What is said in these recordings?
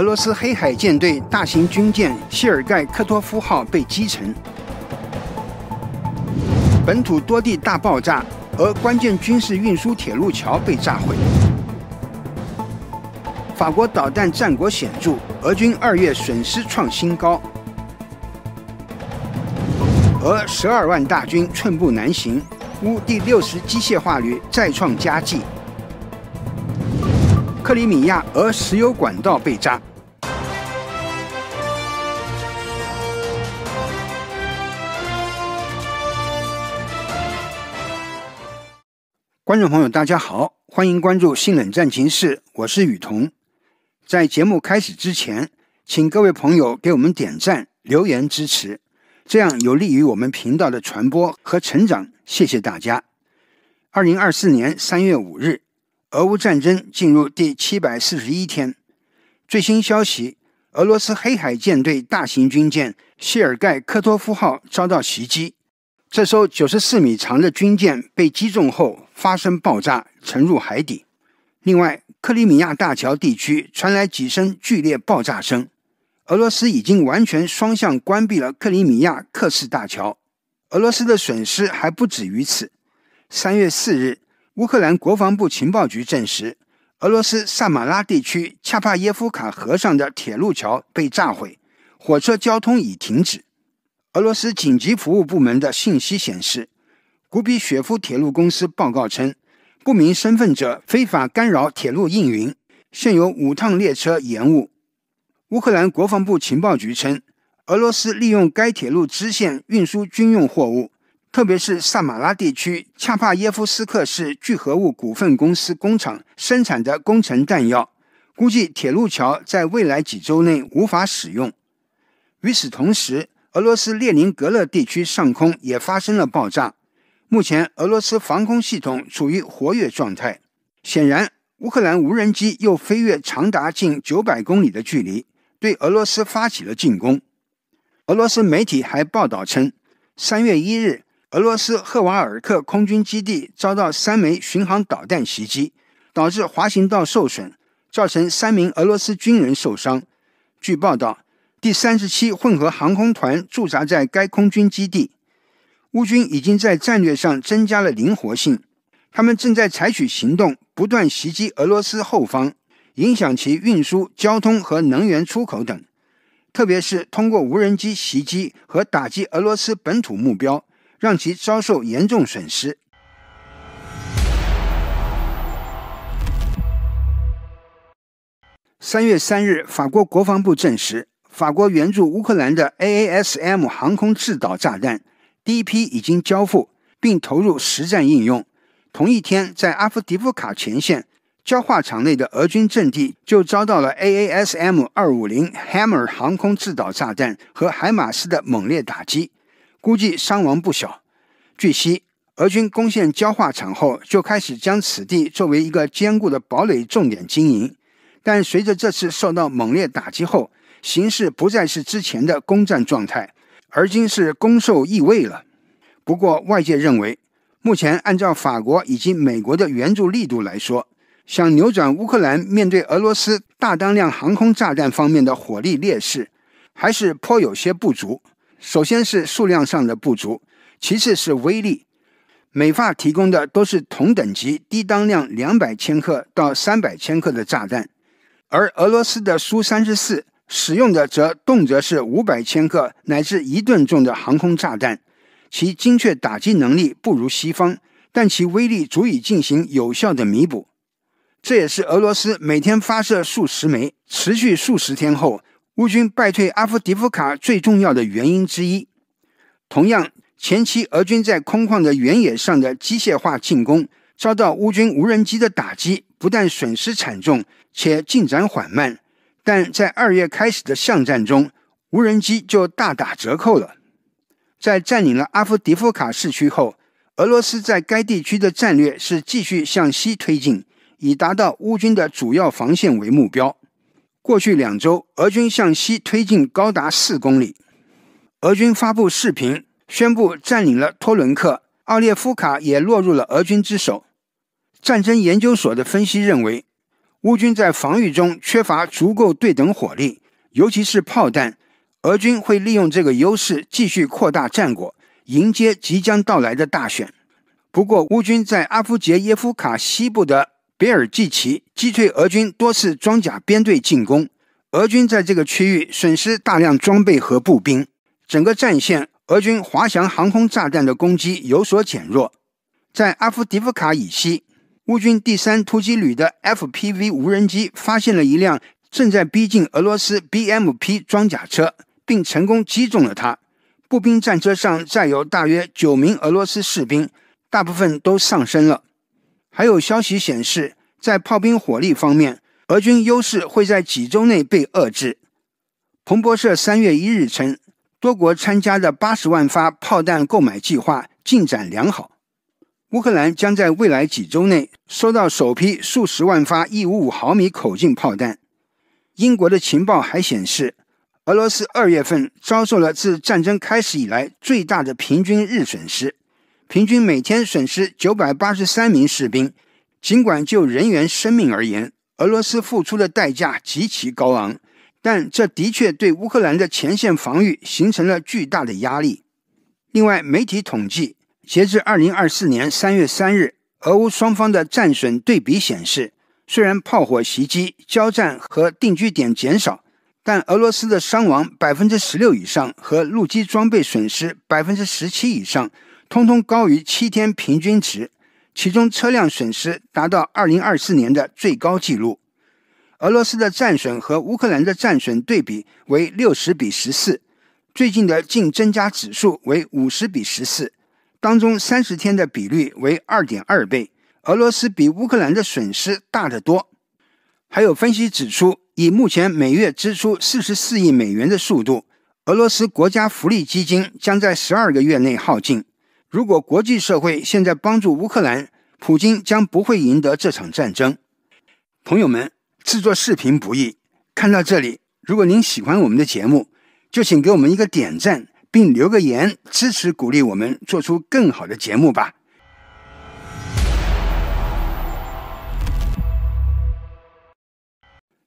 俄罗斯黑海舰队大型军舰“谢尔盖·科托夫号”被击沉，本土多地大爆炸，俄关键军事运输铁路桥被炸毁。法国导弹战果显著，俄军二月损失创新高，俄十二万大军寸步难行。乌第六十机械化旅再创佳绩，克里米亚俄石油管道被炸。观众朋友，大家好，欢迎关注《性冷战情势》，我是雨桐。在节目开始之前，请各位朋友给我们点赞、留言支持，这样有利于我们频道的传播和成长。谢谢大家。二零二四年三月五日，俄乌战争进入第七百四十一天。最新消息：俄罗斯黑海舰队大型军舰谢尔盖科托夫号遭到袭击。这艘九十四米长的军舰被击中后。发生爆炸，沉入海底。另外，克里米亚大桥地区传来几声剧烈爆炸声。俄罗斯已经完全双向关闭了克里米亚克市大桥。俄罗斯的损失还不止于此。三月四日，乌克兰国防部情报局证实，俄罗斯萨马拉地区恰帕耶夫卡河上的铁路桥被炸毁，火车交通已停止。俄罗斯紧急服务部门的信息显示。古比雪夫铁路公司报告称，不明身份者非法干扰铁路运营，现有五趟列车延误。乌克兰国防部情报局称，俄罗斯利用该铁路支线运输军用货物，特别是萨马拉地区恰帕耶夫斯克市聚合物股份公司工厂生产的工程弹药。估计铁路桥在未来几周内无法使用。与此同时，俄罗斯列宁格勒地区上空也发生了爆炸。目前，俄罗斯防空系统处于活跃状态。显然，乌克兰无人机又飞越长达近九百公里的距离，对俄罗斯发起了进攻。俄罗斯媒体还报道称，三月一日，俄罗斯赫瓦尔克空军基地遭到三枚巡航导弹袭击，导致滑行道受损，造成三名俄罗斯军人受伤。据报道，第三十七混合航空团驻扎在该空军基地。乌军已经在战略上增加了灵活性，他们正在采取行动，不断袭击俄罗斯后方，影响其运输、交通和能源出口等，特别是通过无人机袭击和打击俄罗斯本土目标，让其遭受严重损失。三月三日，法国国防部证实，法国援助乌克兰的 AASM 航空制导炸弹。第一批已经交付并投入实战应用。同一天，在阿夫迪夫卡前线焦化厂内的俄军阵地就遭到了 AASM 二五零 Hammer 航空制导炸弹和海马斯的猛烈打击，估计伤亡不小。据悉，俄军攻陷焦化厂后就开始将此地作为一个坚固的堡垒重点经营，但随着这次受到猛烈打击后，形势不再是之前的攻占状态。而今是攻受易位了，不过外界认为，目前按照法国以及美国的援助力度来说，想扭转乌克兰面对俄罗斯大当量航空炸弹方面的火力劣势，还是颇有些不足。首先是数量上的不足，其次是威力。美法提供的都是同等级低当量（两百千克到三百千克）的炸弹，而俄罗斯的苏三十四。使用的则动辄是五百千克乃至一吨重的航空炸弹，其精确打击能力不如西方，但其威力足以进行有效的弥补。这也是俄罗斯每天发射数十枚，持续数十天后，乌军败退阿夫迪夫卡最重要的原因之一。同样，前期俄军在空旷的原野上的机械化进攻遭到乌军无人机的打击，不但损失惨重，且进展缓慢。但在二月开始的巷战中，无人机就大打折扣了。在占领了阿夫迪夫卡市区后，俄罗斯在该地区的战略是继续向西推进，以达到乌军的主要防线为目标。过去两周，俄军向西推进高达四公里。俄军发布视频宣布占领了托伦克，奥列夫卡也落入了俄军之手。战争研究所的分析认为。乌军在防御中缺乏足够对等火力，尤其是炮弹。俄军会利用这个优势继续扩大战果，迎接即将到来的大选。不过，乌军在阿夫杰耶夫卡西部的别尔季奇击退俄军多次装甲编队进攻，俄军在这个区域损失大量装备和步兵。整个战线，俄军滑翔航空炸弹的攻击有所减弱。在阿夫迪夫卡以西。乌军第三突击旅的 FPV 无人机发现了一辆正在逼近俄罗斯 BMP 装甲车，并成功击中了它。步兵战车上载有大约九名俄罗斯士兵，大部分都丧生了。还有消息显示，在炮兵火力方面，俄军优势会在几周内被遏制。彭博社三月一日称，多国参加的八十万发炮弹购买计划进展良好。乌克兰将在未来几周内收到首批数十万发155毫米口径炮弹。英国的情报还显示，俄罗斯二月份遭受了自战争开始以来最大的平均日损失，平均每天损失983名士兵。尽管就人员生命而言，俄罗斯付出的代价极其高昂，但这的确对乌克兰的前线防御形成了巨大的压力。另外，媒体统计。截至二零二四年三月三日，俄乌双方的战损对比显示，虽然炮火袭击、交战和定居点减少，但俄罗斯的伤亡百分之十六以上和陆基装备损失百分之十七以上，通通高于七天平均值。其中车辆损失达到二零二四年的最高纪录。俄罗斯的战损和乌克兰的战损对比为六十比十四，最近的净增加指数为五十比十四。当中三十天的比率为二点二倍，俄罗斯比乌克兰的损失大得多。还有分析指出，以目前每月支出四十四亿美元的速度，俄罗斯国家福利基金将在十二个月内耗尽。如果国际社会现在帮助乌克兰，普京将不会赢得这场战争。朋友们，制作视频不易，看到这里，如果您喜欢我们的节目，就请给我们一个点赞。并留个言，支持鼓励我们做出更好的节目吧。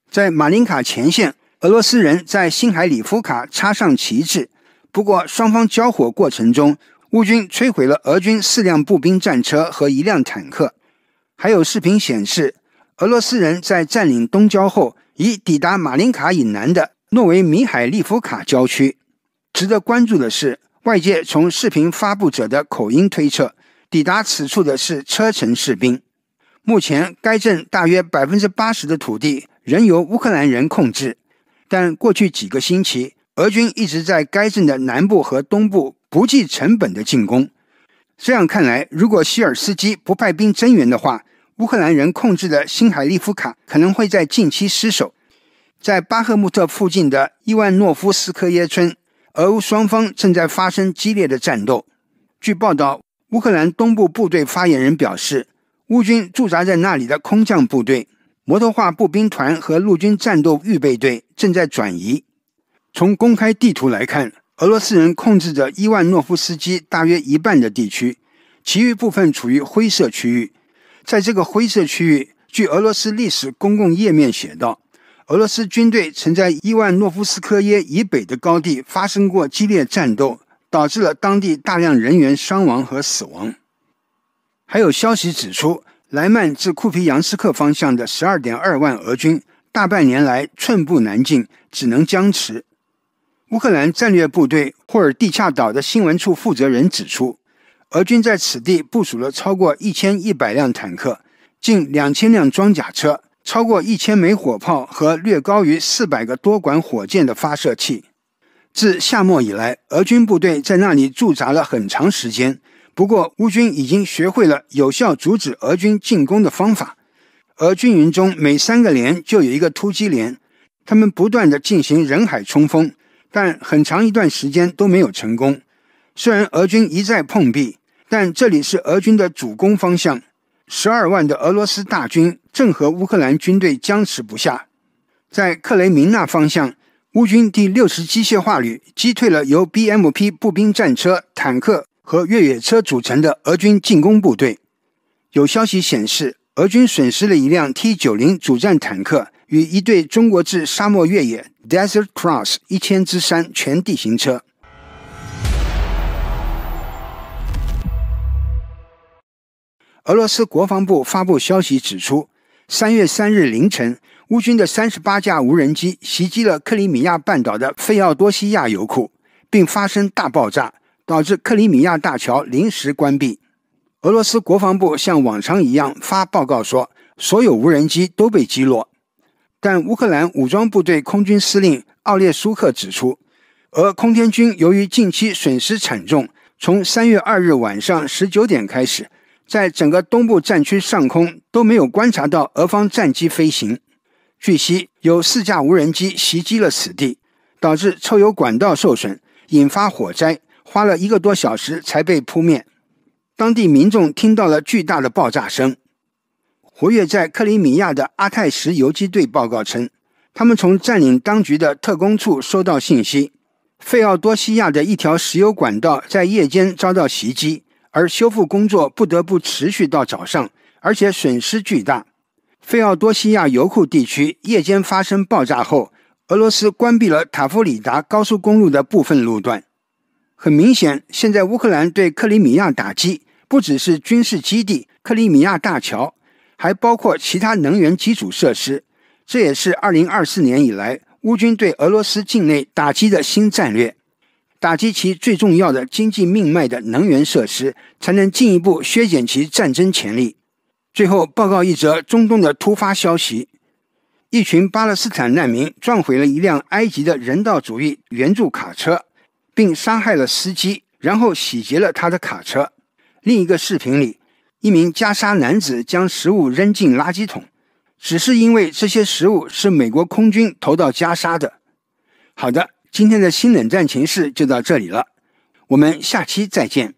在马林卡前线，俄罗斯人在新海里夫卡插上旗帜。不过，双方交火过程中，乌军摧毁了俄军四辆步兵战车和一辆坦克。还有视频显示，俄罗斯人在占领东郊后，已抵达马林卡以南的诺维米海利夫卡郊区。值得关注的是，外界从视频发布者的口音推测，抵达此处的是车臣士兵。目前，该镇大约百分之八十的土地仍由乌克兰人控制，但过去几个星期，俄军一直在该镇的南部和东部不计成本的进攻。这样看来，如果希尔斯基不派兵增援的话，乌克兰人控制的新海利夫卡可能会在近期失守。在巴赫穆特附近的伊万诺夫斯科耶村。俄乌双方正在发生激烈的战斗。据报道，乌克兰东部部队发言人表示，乌军驻扎在那里的空降部队、摩托化步兵团和陆军战斗预备队正在转移。从公开地图来看，俄罗斯人控制着伊万诺夫斯基大约一半的地区，其余部分处于灰色区域。在这个灰色区域，据俄罗斯历史公共页面写道。俄罗斯军队曾在伊万诺夫斯科耶以北的高地发生过激烈战斗，导致了当地大量人员伤亡和死亡。还有消息指出，莱曼至库皮扬斯克方向的12.2万俄军大半年来寸步难进，只能僵持。乌克兰战略部队霍尔蒂恰岛的新闻处负责人指出，俄军在此地部署了超过1100辆坦克，近2000辆装甲车。超过一千枚火炮和略高于四百个多管火箭的发射器。自夏末以来，俄军部队在那里驻扎了很长时间。不过，乌军已经学会了有效阻止俄军进攻的方法。俄军营中每三个连就有一个突击连，他们不断地进行人海冲锋，但很长一段时间都没有成功。虽然俄军一再碰壁，但这里是俄军的主攻方向。十二万的俄罗斯大军正和乌克兰军队僵持不下，在克雷明纳方向，乌军第六十机械化旅击退了由 BMP 步兵战车、坦克和越野车组成的俄军进攻部队。有消息显示，俄军损失了一辆 T90 主战坦克与一队中国制沙漠越野 Desert Cross 一千之三全地形车。俄罗斯国防部发布消息指出，三月三日凌晨，乌军的三十八架无人机袭击了克里米亚半岛的费奥多西亚油库，并发生大爆炸，导致克里米亚大桥临时关闭。俄罗斯国防部像往常一样发报告说，所有无人机都被击落。但乌克兰武装部队空军司令奥列舒克指出，俄空天军由于近期损失惨重，从三月二日晚上十九点开始。在整个东部战区上空都没有观察到俄方战机飞行。据悉，有四架无人机袭击了此地，导致抽油管道受损，引发火灾，花了一个多小时才被扑灭。当地民众听到了巨大的爆炸声。活跃在克里米亚的阿泰什游击队报告称，他们从占领当局的特工处收到信息：费奥多西亚的一条石油管道在夜间遭到袭击。而修复工作不得不持续到早上，而且损失巨大。费奥多西亚油库地区夜间发生爆炸后，俄罗斯关闭了塔夫里达高速公路的部分路段。很明显，现在乌克兰对克里米亚打击不只是军事基地、克里米亚大桥，还包括其他能源基础设施。这也是2024年以来乌军对俄罗斯境内打击的新战略。打击其最重要的经济命脉的能源设施，才能进一步削减其战争潜力。最后，报告一则中东的突发消息：一群巴勒斯坦难民撞毁了一辆埃及的人道主义援助卡车，并杀害了司机，然后洗劫了他的卡车。另一个视频里，一名加沙男子将食物扔进垃圾桶，只是因为这些食物是美国空军投到加沙的。好的。今天的新冷战情势就到这里了，我们下期再见。